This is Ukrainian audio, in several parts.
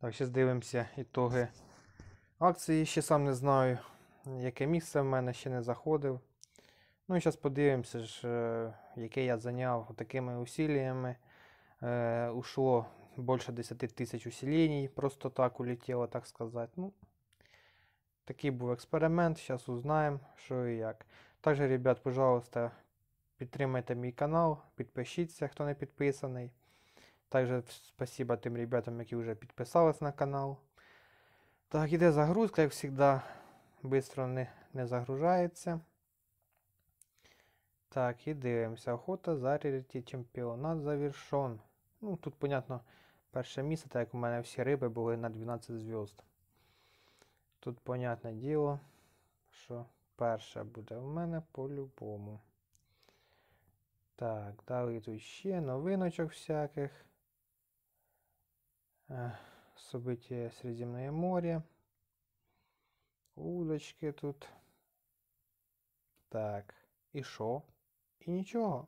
Так, ще дивимося ітоги акції. Ще сам не знаю, яке місце в мене ще не заходив. Ну і зараз подивимося, ж, е, яке я зайняв такими усіліями. Е, Ушло більше 10 тисяч усілінь, просто так улетіло, так сказати. Ну, Такий був експеримент, зараз узнаємо, що і як. Також, ребят, пожалуйста, підтримайте мій канал, підпишіться, хто не підписаний. Также спасибо тим ребятам, які вже підписались на канал. Так, іде загрузка, як завжди, швидко не, не загружається. Так, і дивимося. Охота за реріті чемпіонат завершен. Ну, тут, понятно, перше місце, так як у мене всі риби були на 12 зв'язд. Тут, понятне діло, що перше буде в мене по-любому. Так, далі тут ще новиночок всяких. Э, события Средиземное море. Удочки тут. Так, і що? І нічого.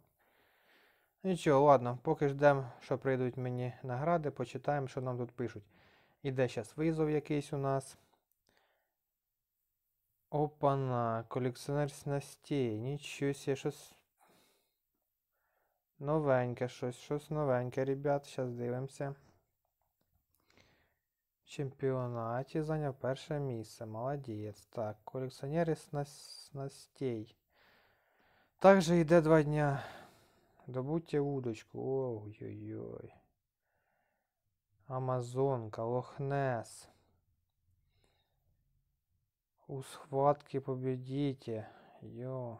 Нічого, ладно, поки ждемо, що прийдуть мені награди, почитаємо, що нам тут пишуть. Іде зараз визов якийсь у нас. Опана, колекціонер снастей. Нічого себе, щось. Новеньке щось, щось новеньке, ребят. Зараз дивимося чемпіонаті зайняв перше місце. Молодець. Так, колекціонери снастей. Також йде два дня. Добудьте удочку. Ой-ой-ой. Амазонка, Лохнес. У схватки победите. Йо.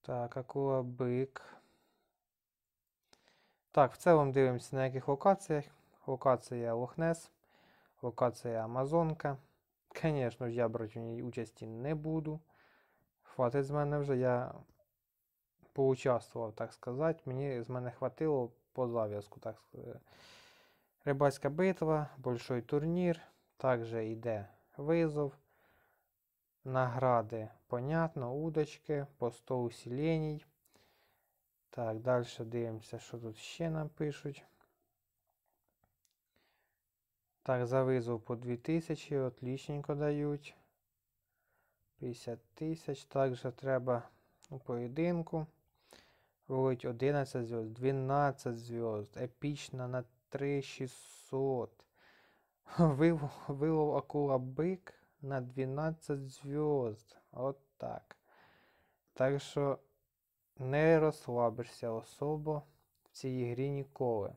Так, акула бик. Так, в цілому дивимося на яких локаціях. Локація Лохнес, локація Амазонка. Звісно ж, я брати в ній участі не буду. Хватить з мене вже, я поучаствував, так сказати. Мені з мене хватило по зав'язку. так сказати. Э, Рибацька битва, большой турнір. Також йде визов. Награди, понятно, удочки, по 100 усіленій. Так, далі дивимося, що тут ще нам пишуть. Так, за визов по 2000, отлічненько дають. 50 тисяч. Также треба у поєдинку. Вилить 11 зв'язд, 12 зв'язд, епічна на 3600. Вилов акула бик на 12 зв'язд. От так. Так що не розслабишся особо в цій грі ніколи.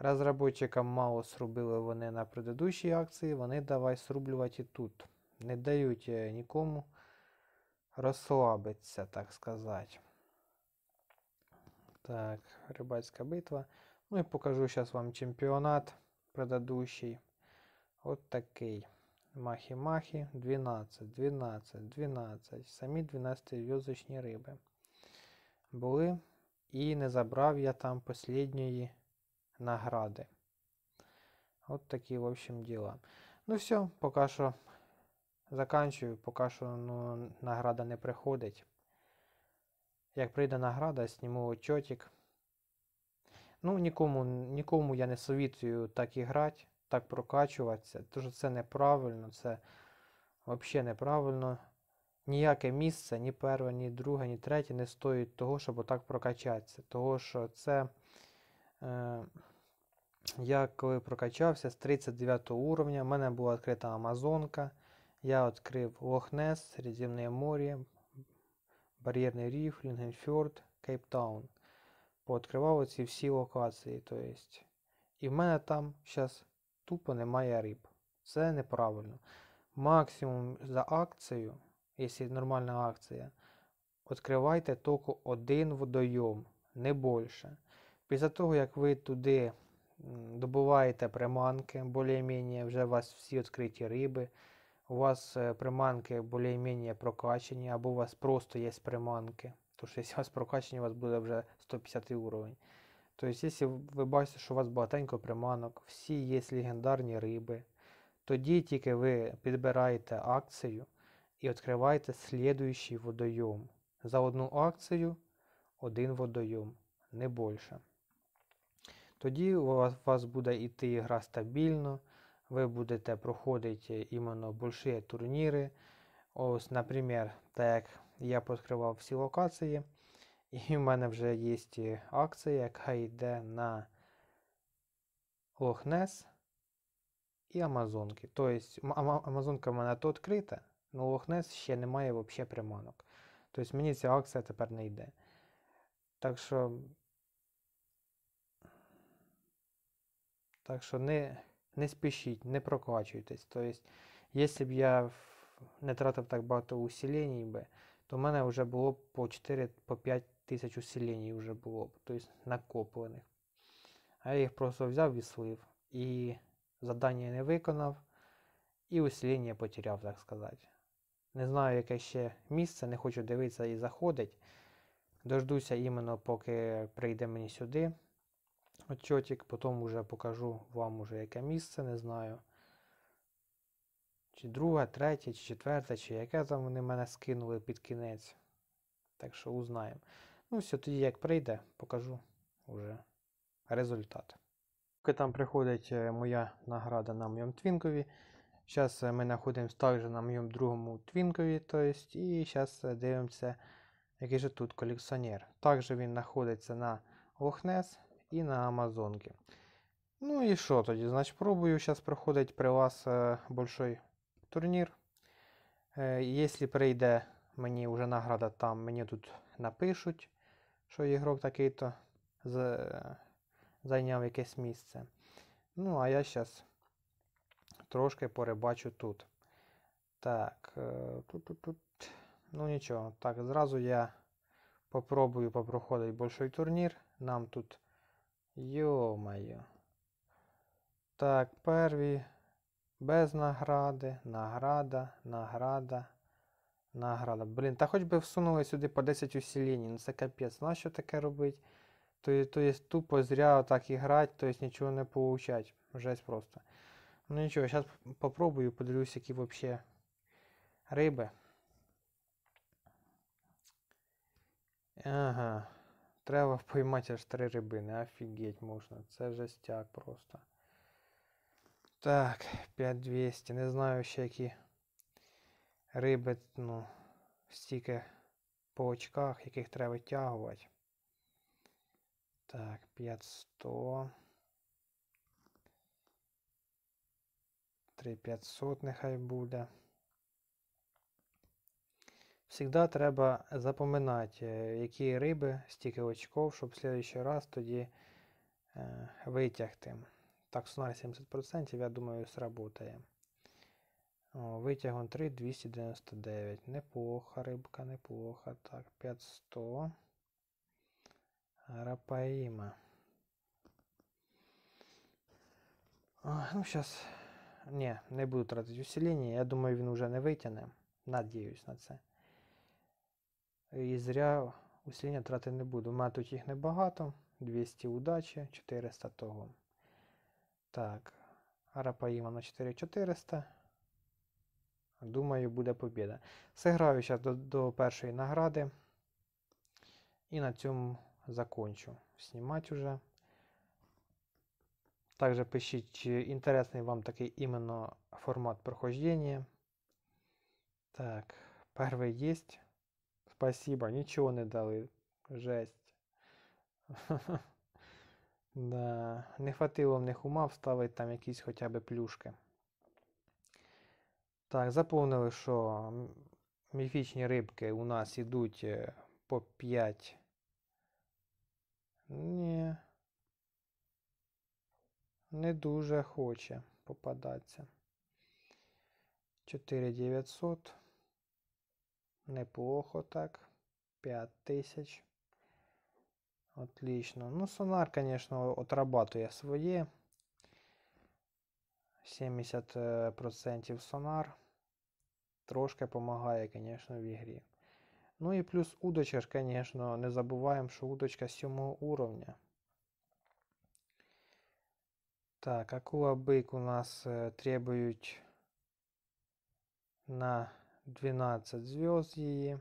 Разработчикам мало срубили вони на предыдущій акції, вони давай срублювати тут. Не дають е, нікому розслабитися, так сказати. Так, рибацька битва. Ну і покажу зараз вам чемпіонат предыдущий. От такий. Махі-махі 12, 12, 12. Самі 12-зв'язочні риби були. І не забрав я там останньої Награди. Вот такі, в общем, діла. Ну все, поки що заканчую, поки що ну, награда не приходить. Як прийде награда, сніму отчотик. Ну, нікому нікому я не совітую так і грати, так прокачуватися. Тож це неправильно, це взагалі неправильно. Ніяке місце, ні перше, ні друге, ні третє не стоїть того, щоб отак прокачатися. Того, що це Е, я коли прокачався з 39 уровня, в мене була відкрита Амазонка. Я відкрив Лохнес, Середземне море, Бар'єрний ріф, Лінгенфьорд, Кейптаун. Пооткривав оці всі локації. То І в мене там зараз тупо немає риб. Це неправильно. Максимум за акцію, якщо нормальна акція, відкривайте тільки один водойом, не більше. Після того, як ви туди добуваєте приманки, більш-менш вже у вас всі відкриті риби, у вас е, приманки більш-менш прокачені, або у вас просто є приманки. Тож, якщо у вас прокачені, у вас буде вже 150 уровень. Тобто, якщо ви бачите, що у вас багатенько приманок, всі є легендарні риби, тоді тільки ви підбираєте акцію і відкриваєте слідуючий водойом. За одну акцію один водойом, не більше. Тоді у вас, у вас буде йти гра стабільно, ви будете проходити іменно більші турніри. Ось, наприклад, так як я поскривав всі локації, і в мене вже є акція, яка йде на Лохнес і Амазонки. Тобто Амазонка в мене то відкрита, але Лохнес ще немає взагалі приманок. Тобто мені ця акція тепер не йде. Так що. Так що не не спішіть, не прокачуйтесь. Тобто, якщо б я не тратив так багато усілень би, то в мене вже було б по 4-5 тисяч усілень вже було б, тобто накоплених. А я їх просто взяв і слив. І завдання не виконав, і усілення потеряв, так сказати. Не знаю, яке ще місце, не хочу дивитися і заходить. Дождуся іменно, поки прийде мені сюди отчотик, потім вже покажу вам уже яке місце, не знаю. Чи друга, третя, чи четверта, чи яке там вони мене скинули під кінець. Так що узнаємо. Ну, все, тоді як прийде, покажу вже результат. Поки там приходить е, моя награда на моєму твінкові. Зараз е, ми знаходимося також на моєму другому твінкові. То і зараз е, дивимося, який же тут колекціонер. Також він знаходиться на Лохнес і на Амазонки. Ну і що тоді? Значить, пробую. Зараз проходить при вас э, большой турнір. Якщо э, прийде мені вже награда, там мені тут напишуть, що ігрок такий-то е, зайняв якесь місце. Ну, а я зараз трошки порибачу тут. Так, тут. Е, тут, тут. Ну нічого. Так, зразу я попробую попроходити большой турнір. Нам тут Йо-моє. Так, перві без награди, награда, награда, награда. Блін, та хоч би всунули сюди по 10 усілінь, ну це капець. Знаєш, ну, що таке робить? То, то є тупо зря так і грати, то є нічого не получать. Жесть просто. Ну нічого, зараз попробую, подивлюсь, які взагалі риби. Ага. Треба поймати аж три рибини. Офігеть можна. Це жестяк просто. Так, 5200. Не знаю ще які риби, ну, стільки по очках, яких треба тягувати. Так, 500. 3500 нехай буде. Всегда треба запоминати, е, які риби, стільки очков, щоб в следующий раз тоді е, витягти. Таксонар 70%, я думаю, сработає. Витягом 3 299. Неплохо, рибка, неплохо. Так, 500. Рапаїма. Ну, зараз. Не, не буду тратити усилення. Я думаю, він вже не витягне. Надіюсь на це. І зря усиління трати не буду. У мене тут їх небагато. 200 удачі, 400 того. Так. Арапаїма на 4400. Думаю, буде побіда. Сиграю зараз до, до першої награди. І на цьому закончу. Снімати вже. Также пишіть, чи інтересний вам такий іменно формат прохождення. Так, перший є. Спасибо, ничего не дали. Жесть. Да, не хватило в них ума вставити там якісь хоча б плюшки. Так, заповнили, що міфічні рибки у нас йдуть е, по 5. Ні. Не дуже хоче попадатися. 4900. Неплохо так. 5000. Отлично. Ну, сонар, конечно, отрабатывает своє. 70% сонар. Трошки допомагає, конечно, в ігрі. Ну і плюс удочка ж, звісно, не забуваємо, що удочка 7 уровня. Так, акула бик у нас э, требують на 12 звезд її.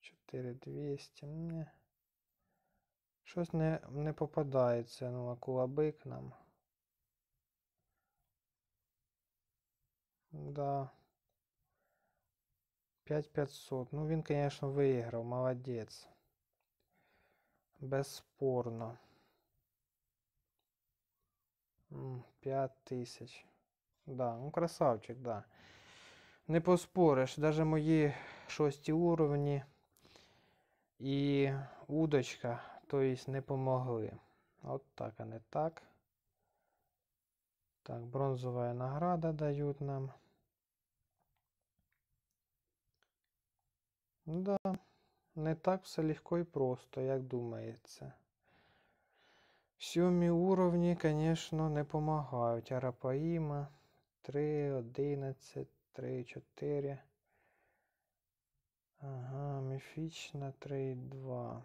4200. Не. Щось не не попадається на кулабик нам. Да. 5500. Ну він, конечно, виграв, Молодец. Безспорно. 5000. Да, ну красавчик, да. Не поспориш, навіть мої шості уровні і удочка, тобто не помогли. От так, а не так. Так, бронзовая награда дают нам. Да, не так все легко і просто, як думається. Сьомі уровні, звісно, не допомагають. Арапаїма. 3, 11, 3, 4. Ага, міфічна 3, 2.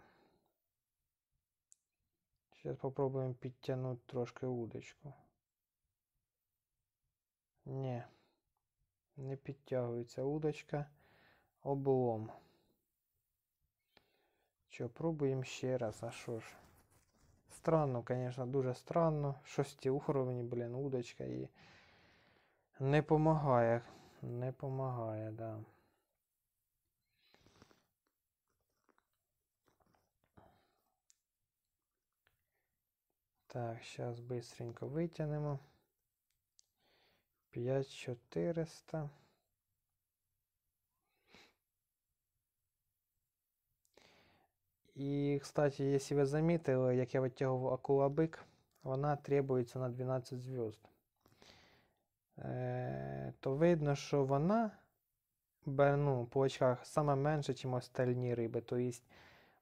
Зараз попробуємо підтягнути трошки удочку. Ні, не підтягується удочка. Облом. Що, пробуємо ще раз, а що ж? Странно, звісно, дуже странно. Шості уровні, блін, удочка і... Не помагає. Не помагає, Да. Так, зараз быстренько витягнемо. 5400. І, кстати, якщо ви замітили, як я витягував акула вона требується на 12 зв'язд. Е, то видно, що вона ну, по очках саме менше, ніж остальні риби. Тобто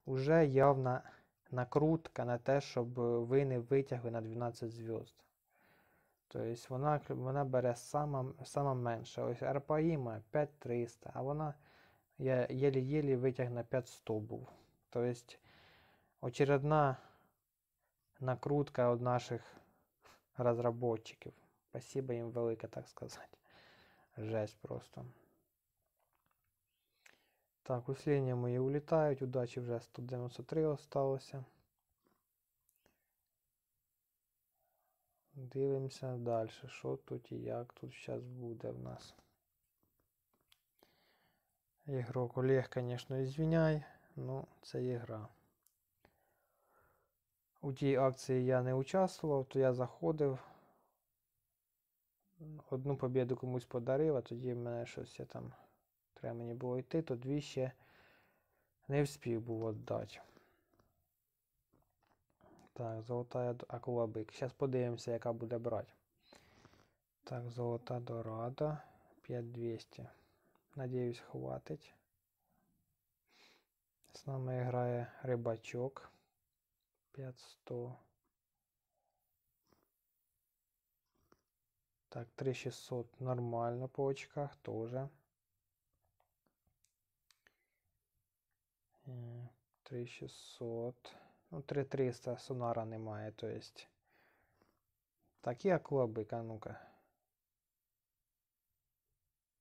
вже явна накрутка на те, щоб ви не витягли на 12 зв'язд. Тобто вона вона бере саме сама менше. Ось Арпаїма має 5300, а вона єлі-єлі витягне 500 був. Тобто очередна накрутка від наших розробників. Спасибо їм велике, так сказати. Жесть просто. Так, усління мої улітають. Удачі вже 193 осталося. Дивимося далі. Що тут і як тут зараз буде в нас. Ігрок Олег, звісно, звіняй, ну це ігра. У тій акції я не участвував, то я заходив, одну побіду комусь подарив, а тоді мене щось я там треба мені було йти, то дві ще не вспів був віддати. Так, золота акулабик. бик. Зараз подивимося, яка буде брати. Так, золота дорада. 5200. Надіюсь, хватить. З нами грає рибачок. 500. Так, 3600 нормально по очках тоже. 3600. Э, ну, 3300 сонара немає, то есть. Так, як лобик, а ну-ка.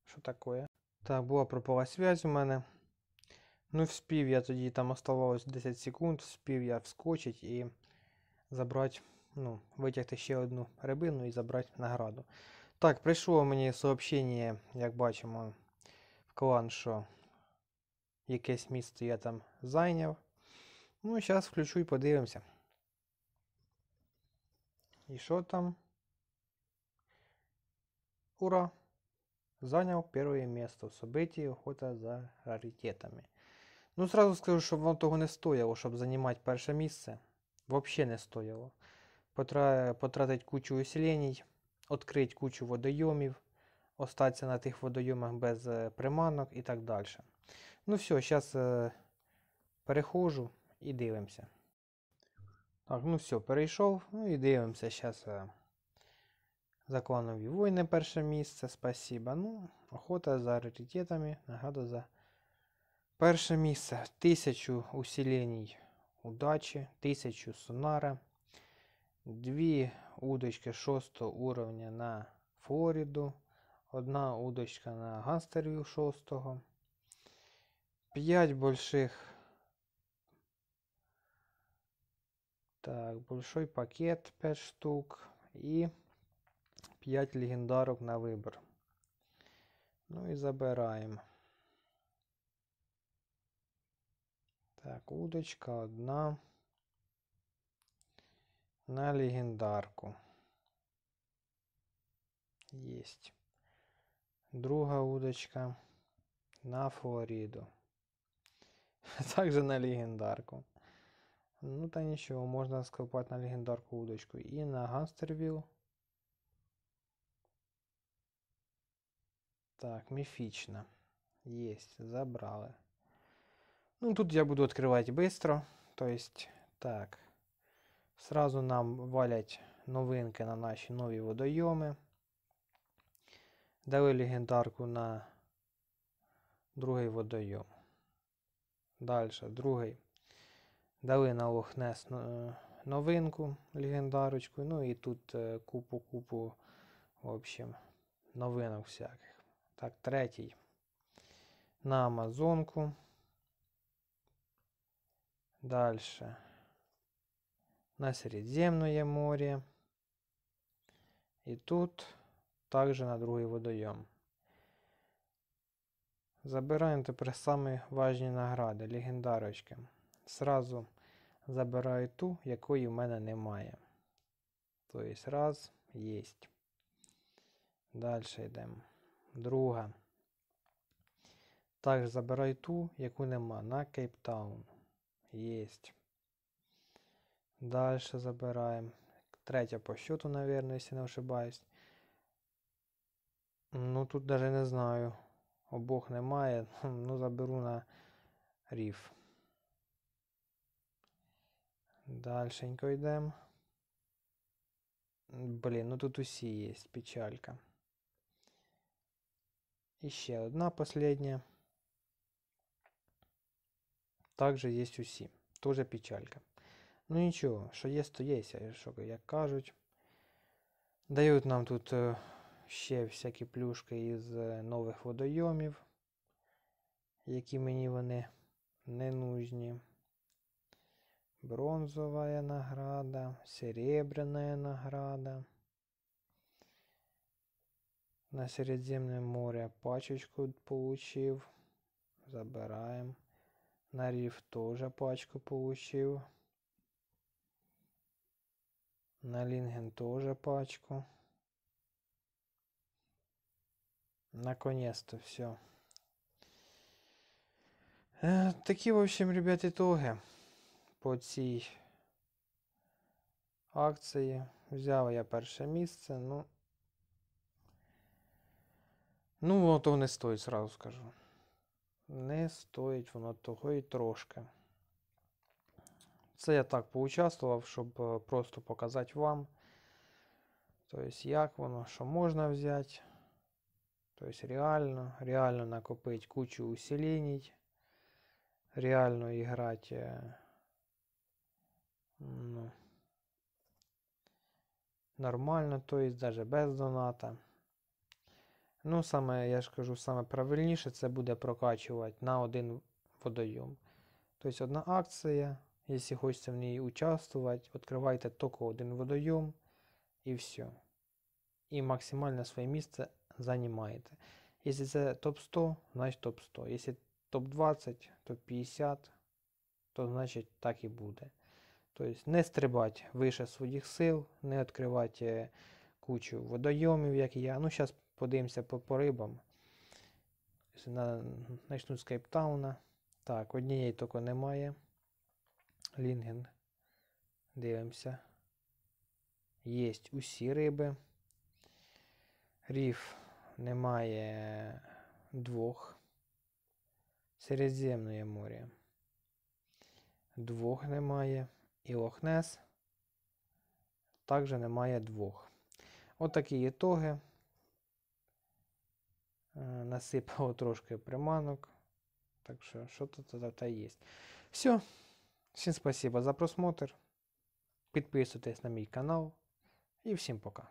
Що таке? Так, была пропала связь у меня Ну, вспів я тоді там оставалось 10 секунд, вспів я вскочить и забрать ну, витягти ще одну рибину і забрати награду. Так, прийшло мені сообщення, як бачимо, в клан, що якесь місце я там зайняв. Ну, зараз включу і подивимося. І що там? Ура! Зайняв перше місце в событии охота за раритетами. Ну, сразу скажу, що воно того не стояло, щоб займати перше місце. Взагалі не стояло потратить кучу усіленій, відкрити кучу водойомів, остатися на тих водойомах без е, приманок і так далі. Ну все, зараз перехожу і дивимося. Так, ну все, перейшов. Ну і дивимося. Зараз е, закланові війни перше місце. Спасіба. Ну, охота за раритетами. Нагадую за перше місце. Тисячу усіленій удачі, тисячу сонара. Дві удочки 6 уровня на Флориду. Одна удочка на гастервів 6. 5 больших. Так, большой пакет 5 штук. І 5 легендарок на вибір. Ну і забираємо. Так, удочка одна на легендарку. Есть. Друга удочка на Флориду. Также на легендарку. Ну та ничего. Можно скопати на легендарку удочку. І на Ганстервіл. Так, міфічна. Есть. забрали. Ну тут я буду открывать быстро. То есть, так. Сразу нам валять новинки на наші нові водойоми. Дали легендарку на другий водойом. Далі, другий. Дали на Лохнес новинку, легендарочку. Ну і тут е, купу-купу, в общем, новинок всяких. Так, третій. На Амазонку. Дальше на Середземное море. І тут також на другий водойом. Забираємо тепер самі важні награди, легендарочки. Сразу забираю ту, якої в мене немає. Тобто, раз, є. Далі йдемо. Друга. Також забираю ту, яку нема на Кейптаун. Єсть. Дальше забираем. Третья по счету, наверное, если не ошибаюсь. Ну тут даже не знаю. Обох немає. Ну, заберу на риф. Дальшенько йдемо. Блін, ну тут усі є, печалька. І ще одна последняя. Также є усі. Тоже печалька. Ну нічого, що є, то є, що, як кажуть. Дають нам тут э, ще всякі плюшки із э, нових водойомів, які мені вони не нужні. Бронзовая награда, серебряная награда. На Середземне море пачечку получив. Забираємо. На риф тоже пачку получив. На Линген тоже пачку. Наконец-то все. Э, такі, в общем, ребят, ітоги по цій акції. Взяв я перше місце, ну. Ну, воно того не стоїть, сразу скажу. Не стоїть воно того і трошки. Це я так поучаствував, щоб е, просто показати вам. Тобто, як воно, що можна взяти. Тобто, реально, реально накопити кучу усилень, реально іграти. Е, ну, Нормально, то тобто, есть даже без доната. Ну, саме, я ж кажу, саме правильніше це буде прокачувати на один водойом. Тобто одна акція. Якщо хочется в ній участвувати, відкривайте только один водойом. І все. І максимально своє місце занимаете. Якщо це топ-100, значить топ-100. Якщо топ-20, топ-50, то значить так і буде. Тобто не стрибати вище своїх сил, не відкривати э, кучу водойомів, як я. Ну, зараз подивимося по, по рибам. Начну з Кейптауна. Так, однієї тільки немає. Лінген. Дивимося. Є усі риби. Рів немає двох. Середземної моря. Двох немає. І Лохнес. Також немає двох. Отакі От ітоги. Е, Насипало трошки приманок. Так що, що тут та є. Все. Всім спасибо за просмотр. Підписуйтесь на мій канал. І всім пока.